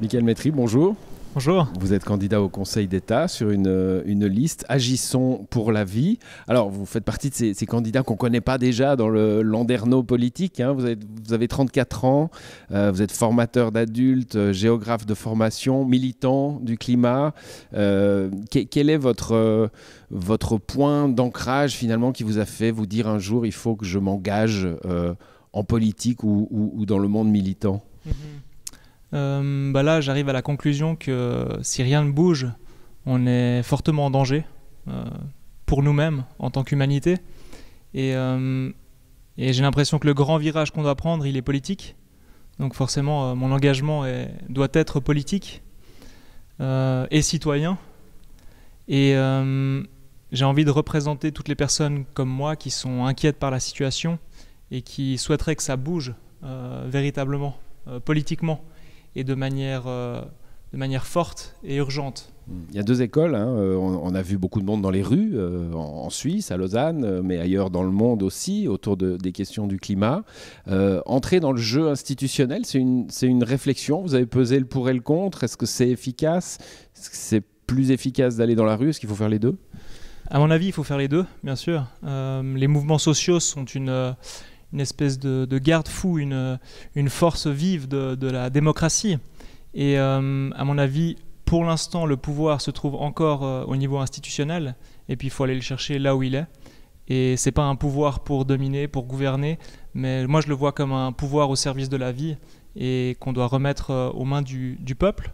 Michael Métry, bonjour. Bonjour. Vous êtes candidat au Conseil d'État sur euh, une, liste Agissons pour la vie. Alors, vous faites partie de ces, candidats qu'on ne connaît pas déjà dans le landerneau politique. Hein. Vous, avez, 34 ans, euh, vous êtes formateur d'adultes, euh, géographe de formation, militant du climat. quel, est votre, point d'ancrage finalement qui vous a fait vous dire un jour il faut que je m'engage en politique ou, dans le monde militant mm-hmm. Euh, bah là, j'arrive à la conclusion que si rien ne bouge, on est fortement en danger euh, pour nous-mêmes en tant qu'humanité. Euh, et, j'ai l'impression que le grand virage qu'on doit prendre, il est politique. Donc forcément, mon engagement doit être politique et citoyen. Et j'ai envie de représenter toutes les personnes comme moi qui sont inquiètes par la situation et qui souhaiteraient que ça bouge véritablement, politiquement et de manière, euh, de manière forte et urgente. Mm. Il y a deux écoles. Hein. Euh, on, a vu beaucoup de monde dans les rues, euh, en, Suisse, à Lausanne, mais ailleurs dans le monde aussi, autour des questions du climat. entrer dans le jeu institutionnel, c'est une, une, réflexion. Vous avez pesé le pour et le contre. Est-ce que c'est efficace Est-ce que c'est plus efficace d'aller dans la rue Est-ce qu'il faut faire les deux À mon avis, il faut faire les deux, bien sûr. les mouvements sociaux sont une une espèce de, garde-fou, une, une, force vive de, la démocratie. Et euh, à mon avis, pour l'instant, le pouvoir se trouve encore euh, au niveau institutionnel, et puis il faut aller le chercher là où il est. Et c'est pas un pouvoir pour dominer, pour gouverner, mais moi je le vois comme un pouvoir au service de la vie et qu'on doit remettre euh, aux mains du, peuple,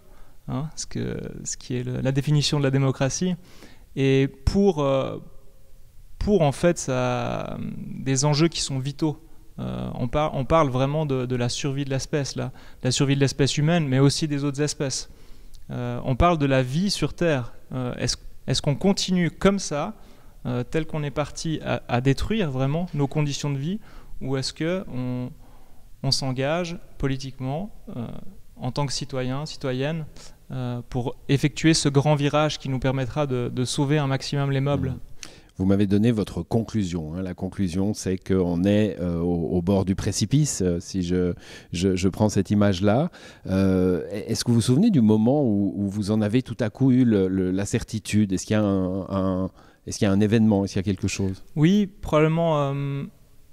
hein, ce, que, ce, qui est la définition de la démocratie. Et pour, pour en fait ça, des enjeux qui sont vitaux euh, on, parle vraiment de, la survie de l'espèce, la survie de l'espèce humaine, mais aussi des autres espèces. Euh, on parle de la vie sur Terre. Euh, est-ce, qu'on continue comme ça, tel qu'on est parti, à, détruire vraiment nos conditions de vie, ou est-ce que on, s'engage politiquement, en tant que citoyen, citoyenne, pour effectuer ce grand virage qui nous permettra de, sauver un maximum les meubles mmh. Vous m'avez donné votre conclusion. Hein. La conclusion, c'est qu'on est, on euh, est au, bord du précipice, euh, si je, je, prends cette image-là. Euh, est-ce que vous vous souvenez du moment où, vous en avez tout à coup eu la certitude Est-ce qu'il y a un, est-ce qu'il y a un événement Est-ce qu'il y a quelque chose Oui, probablement.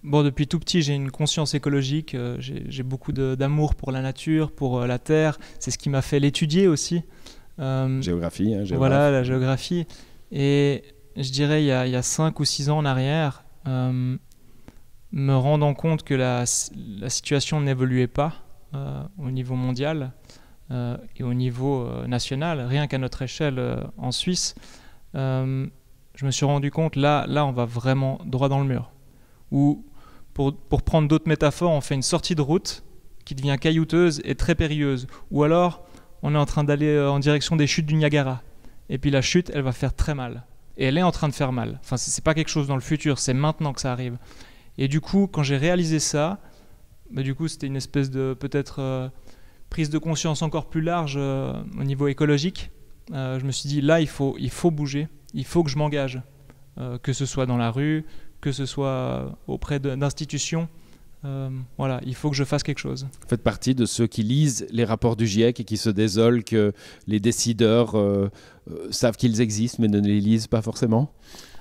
bon, depuis tout petit, j'ai une conscience écologique. j'ai beaucoup d'amour pour la nature, pour la terre. C'est ce qui m'a fait l'étudier aussi. géographie, hein, Voilà, la géographie. Et je dirais, il y a, 5 ou 6 ans en arrière, euh, me rendant compte que la, situation n'évoluait pas euh, au niveau mondial euh, et au niveau national, rien qu'à notre échelle en Suisse, je me suis rendu compte, là, là, on va vraiment droit dans le mur. Ou, pour, pour prendre d'autres métaphores, on fait une sortie de route qui devient caillouteuse et très périlleuse. Ou alors, on est en train d'aller en direction des chutes du Niagara. Et puis la chute, elle va faire très mal et elle est en train de faire mal. Enfin, c'est pas quelque chose dans le futur, c'est maintenant que ça arrive. Et du coup, quand j'ai réalisé ça, mais bah, du coup, c'était une espèce de peut-être euh, prise de conscience encore plus large euh, au niveau écologique. Euh, je me suis dit là, il faut, il faut bouger, il faut que je m'engage, que ce soit dans la rue, que ce soit auprès d'institutions. Euh, voilà, il faut que je fasse quelque chose. Vous faites partie de ceux qui lisent les rapports du GIEC et qui se désolent que les décideurs euh, euh, savent qu'ils existent mais ne les lisent pas forcément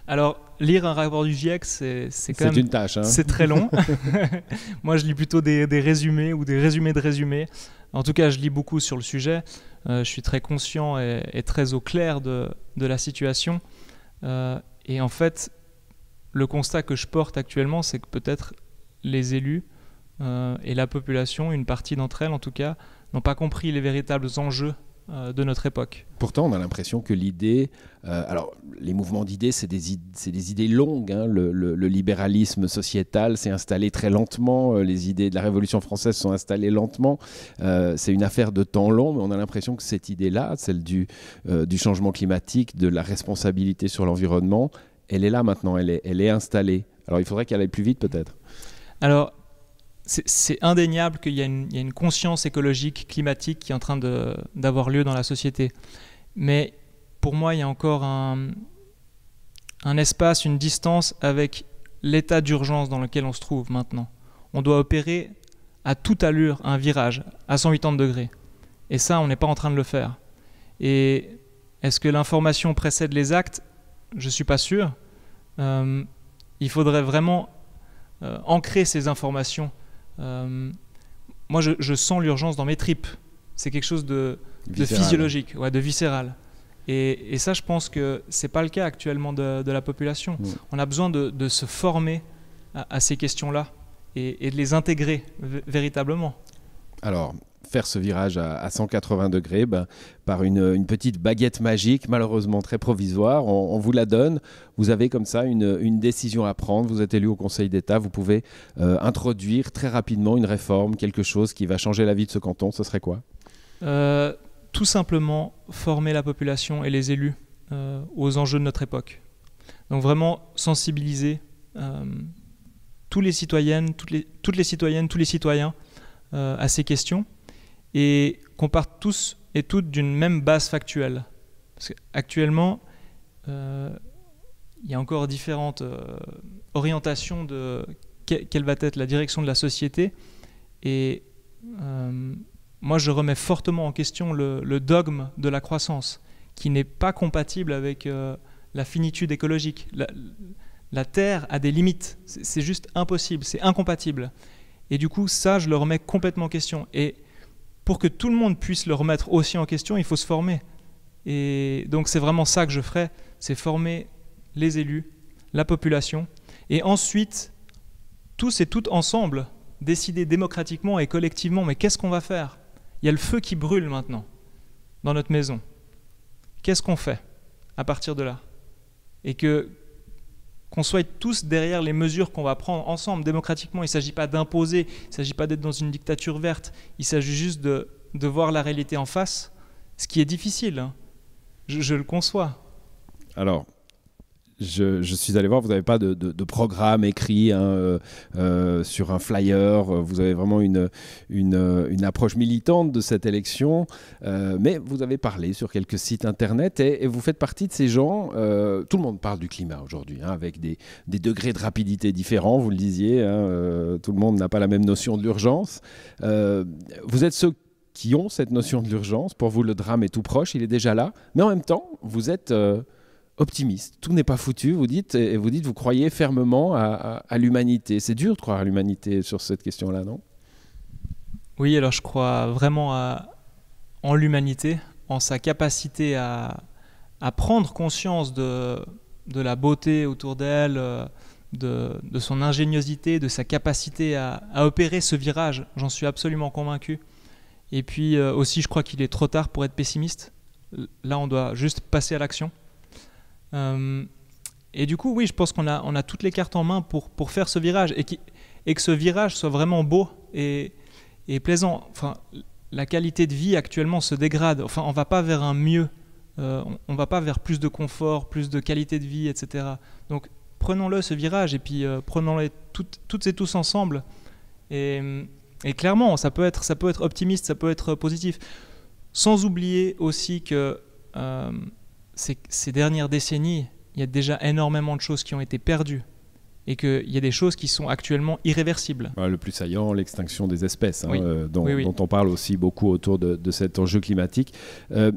Alors, lire un rapport du GIEC, c'est quand même... une tâche. Hein. C'est très long. Moi, je lis plutôt des, résumés ou des résumés de résumés. En tout cas, je lis beaucoup sur le sujet. je suis très conscient et, très au clair de la situation. et en fait, le constat que je porte actuellement, c'est que peut-être les élus euh, et la population, une partie d'entre elles en tout cas, n'ont pas compris les véritables enjeux euh, de notre époque. Pourtant, on a l'impression que l'idée, euh, alors les mouvements d'idées, c'est des, idées longues. Hein. Le, libéralisme sociétal s'est installé très lentement. Les idées de la Révolution française sont installées lentement. c'est une affaire de temps long, mais on a l'impression que cette idée-là, celle du, changement climatique, de la responsabilité sur l'environnement, elle est là maintenant, elle est installée. Alors il faudrait qu'elle aille plus vite peut-être. Alors, c'est indéniable qu'il y, a une conscience écologique, climatique qui est en train d'avoir lieu dans la société. Mais pour moi, il y a encore un, espace, une distance avec l'état d'urgence dans lequel on se trouve maintenant. On doit opérer à toute allure un virage à 180 degrés. Et ça, on n'est pas en train de le faire. Et est-ce que l'information précède les actes Je ne suis pas sûr. Euh, il faudrait vraiment euh, ancrer ces informations. Euh, moi, je, sens l'urgence dans mes tripes. C'est quelque chose de, physiologique, ouais, de viscéral. Et, ça, je pense que c'est pas le cas actuellement de, la population. Mm. On a besoin de, se former à, ces questions-là et, et, de les intégrer véritablement. Alors, faire ce virage à, 180 degrés ben, par une, petite baguette magique, malheureusement très provisoire. On, vous la donne. Vous avez comme ça une, décision à prendre. Vous êtes élu au Conseil d'État. Vous pouvez euh, introduire très rapidement une réforme, quelque chose qui va changer la vie de ce canton. Ce serait quoi euh, Tout simplement former la population et les élus euh, aux enjeux de notre époque. Donc vraiment sensibiliser tous les citoyennes, toutes les, toutes les citoyennes, tous les citoyens à ces questions et qu'on parte tous et toutes d'une même base factuelle. Parce qu'actuellement, euh, il y a encore différentes euh, orientations de quelle va être la direction de la société. Et euh, moi, je remets fortement en question le, dogme de la croissance, qui n'est pas compatible avec la finitude écologique. La, la Terre a des limites. C'est juste impossible, c'est incompatible. Et du coup, ça, je le remets complètement en question. Et pour que tout le monde puisse le remettre aussi en question, il faut se former. Et donc c'est vraiment ça que je ferai, c'est former les élus, la population, et ensuite, tous et toutes ensemble, décider démocratiquement et collectivement, mais qu'est-ce qu'on va faire Il y a le feu qui brûle maintenant dans notre maison. Qu'est-ce qu'on fait à partir de là Et que qu'on soit tous derrière les mesures qu'on va prendre ensemble démocratiquement. Il ne s'agit pas d'imposer, il ne s'agit pas d'être dans une dictature verte, il s'agit juste de, voir la réalité en face, ce qui est difficile, hein. je, je le conçois. Alors, je, suis allé voir, vous n'avez pas de, programme écrit hein, euh, euh, sur un flyer, euh, vous avez vraiment une, une, approche militante de cette élection, mais vous avez parlé sur quelques sites internet et, vous faites partie de ces gens, tout le monde parle du climat aujourd'hui, hein, avec des, degrés de rapidité différents, vous le disiez, hein, tout le monde n'a pas la même notion de l'urgence. vous êtes ceux qui ont cette notion de l'urgence, pour vous le drame est tout proche, il est déjà là, mais en même temps, vous êtes optimiste. Tout n'est pas foutu, vous dites, et vous dites, vous croyez fermement à, l'humanité. C'est dur de croire à l'humanité sur cette question-là, non Oui, alors je crois vraiment en l'humanité, en sa capacité à, prendre conscience de, la beauté autour d'elle, euh, de, son ingéniosité, de sa capacité à, opérer ce virage. J'en suis absolument convaincu. Et puis euh, aussi, je crois qu'il est trop tard pour être pessimiste. Là, on doit juste passer à l'action. Euh, et du coup, oui, je pense qu'on a, on a toutes les cartes en main pour, pour faire ce virage et, que ce virage soit vraiment beau et, et plaisant. Enfin, la qualité de vie actuellement se dégrade. Enfin, on va pas vers un mieux. Euh, on, ne va pas vers plus de confort, plus de qualité de vie, etc. Donc, prenons-le ce virage et puis euh, prenons-les toutes, et tous ensemble. Et, clairement, ça peut être, ça peut être optimiste, ça peut être positif. Sans oublier aussi que ces, dernières décennies, il y a déjà énormément de choses qui ont été perdues et qu'il y a des choses qui sont actuellement irréversibles. Bah, le plus saillant, l'extinction des espèces, hein, euh, dont, on parle aussi beaucoup autour de, cet enjeu climatique. Euh,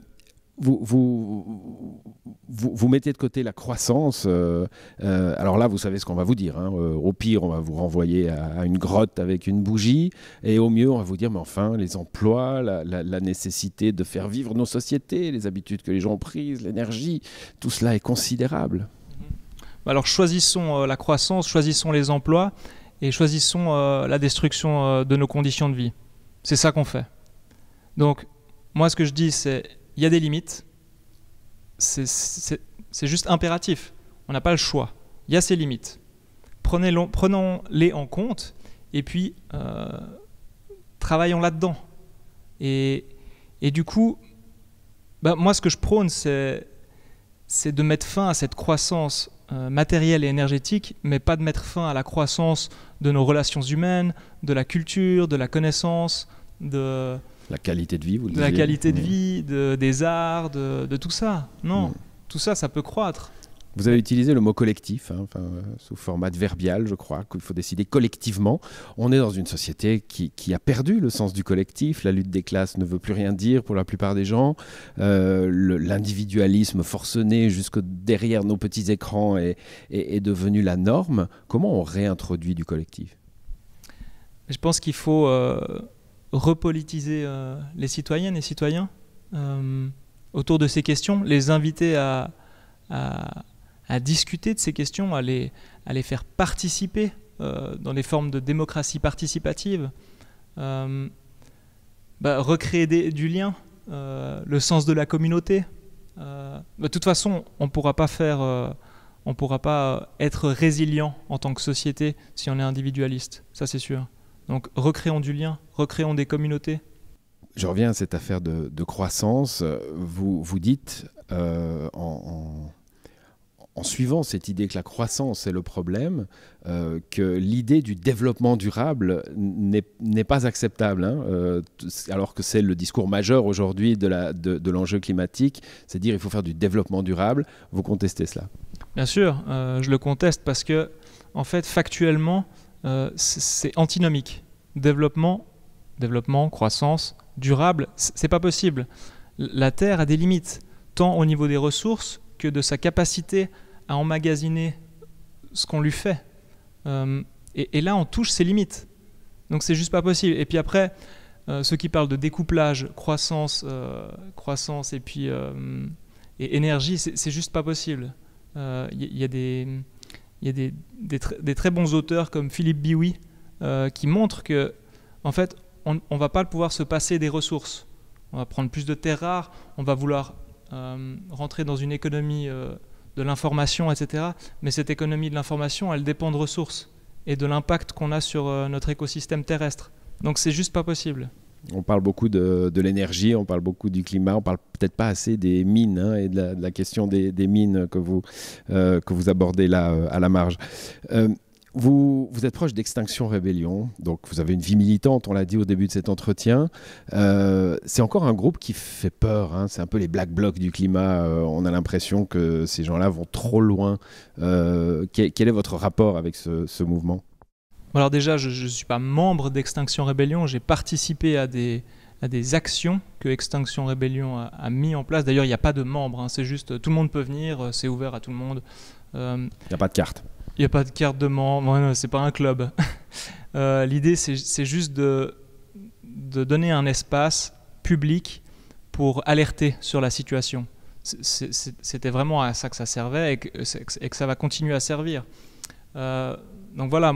vous, vous, vous, mettez de côté la croissance. Euh, euh, alors là, vous savez ce qu'on va vous dire. Hein. Euh, au pire, on va vous renvoyer à, une grotte avec une bougie. Et au mieux, on va vous dire, mais enfin, les emplois, la, la nécessité de faire vivre nos sociétés, les habitudes que les gens ont prises, l'énergie, tout cela est considérable. Bah alors choisissons la croissance, choisissons les emplois et choisissons la destruction de nos conditions de vie. C'est ça qu'on fait. Donc, moi, ce que je dis, c'est il y a des limites. C'est juste impératif. On n'a pas le choix. Il y a ces limites. Prenons-les en compte et puis euh, travaillons là-dedans. Et, du coup, bah, moi, ce que je prône, c'est de mettre fin à cette croissance euh, matérielle et énergétique, mais pas de mettre fin à la croissance de nos relations humaines, de la culture, de la connaissance, de, la qualité de vie, vous le disiez. La qualité de vie, des arts, de, tout ça. Non, tout ça, ça peut croître. Vous avez utilisé le mot collectif, hein, euh, sous format verbial, je crois, qu'il faut décider collectivement. On est dans une société qui, a perdu le sens du collectif. La lutte des classes ne veut plus rien dire pour la plupart des gens. Euh, l'individualisme forcené jusque derrière nos petits écrans est, est, devenu la norme. Comment on réintroduit du collectif Je pense qu'il faut euh, repolitiser euh, les citoyennes et citoyens euh, autour de ces questions, les inviter à, discuter de ces questions, à les, faire participer euh, dans des formes de démocratie participative, bah, recréer du lien, le sens de la communauté. Bah, de toute façon, on ne pourra pas être résilient en tant que société si on est individualiste, ça c'est sûr. Donc recréons du lien, recréons des communautés. Je reviens à cette affaire de, croissance. Euh, vous, vous dites euh, en, suivant cette idée que la croissance est le problème, euh, que l'idée du développement durable n'est pas acceptable, hein. alors que c'est le discours majeur aujourd'hui de l'enjeu climatique, c'est dire il faut faire du développement durable. Vous contestez cela Bien sûr, je le conteste parce que, en fait, factuellement, euh, c'est antinomique. Développement, développement, croissance, durable, c'est pas possible. La Terre a des limites, tant au niveau des ressources que de sa capacité à emmagasiner ce qu'on lui fait. Euh, et, là, on touche ses limites. Donc c'est juste pas possible. Et puis après, euh, ceux qui parlent de découplage, croissance, croissance et puis énergie, c'est juste pas possible. Il y, a des il y a des, très bons auteurs comme Philippe Biwi euh, qui montrent que, en fait, on ne va pas pouvoir se passer des ressources. On va prendre plus de terres rares, on va vouloir euh, rentrer dans une économie euh, de l'information, etc. Mais cette économie de l'information, elle dépend de ressources et de l'impact qu'on a sur notre écosystème terrestre. Donc c'est juste pas possible on parle beaucoup de, l'énergie, on parle beaucoup du climat, on parle peut-être pas assez des mines hein, et de la, question des, mines que vous, euh, que vous abordez là euh, à la marge. Euh, vous, vous, êtes proche d'Extinction Rébellion, donc vous avez une vie militante, on l'a dit au début de cet entretien. c'est encore un groupe qui fait peur, hein, c'est un peu les black blocs du climat. on a l'impression que ces gens-là vont trop loin. quel, est votre rapport avec ce mouvement alors déjà, je ne suis pas membre d'Extinction Rébellion, j'ai participé à des, des actions que Extinction Rébellion a, a mis en place. D'ailleurs, il n'y a pas de membre, hein, c'est juste tout le monde peut venir, euh, c'est ouvert à tout le monde. Euh, il n'y a pas de carte. Il n'y a pas de carte de membre, c'est pas un club. Euh, l'idée, c'est juste de, de donner un espace public pour alerter sur la situation. C'était vraiment à ça que ça servait et que, ça va continuer à servir. donc voilà,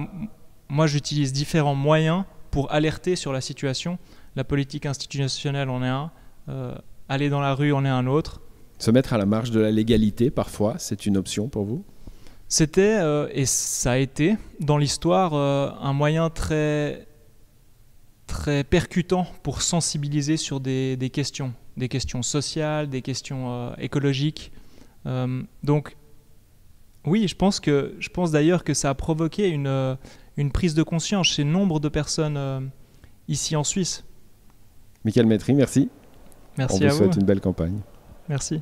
moi j'utilise différents moyens pour alerter sur la situation. La politique institutionnelle en est un, euh, aller dans la rue en est un autre. Se mettre à la marge de la légalité parfois, c'est une option pour vous C'était, euh, et ça a été, dans l'histoire, euh, un moyen très, très percutant pour sensibiliser sur des, des questions, des questions sociales, des questions écologiques. donc oui, je pense, que, je pense d'ailleurs que ça a provoqué une une prise de conscience chez nombre de personnes euh, ici en Suisse. Michael Maitry, merci. Merci à vous. On vous souhaite une belle campagne. Merci.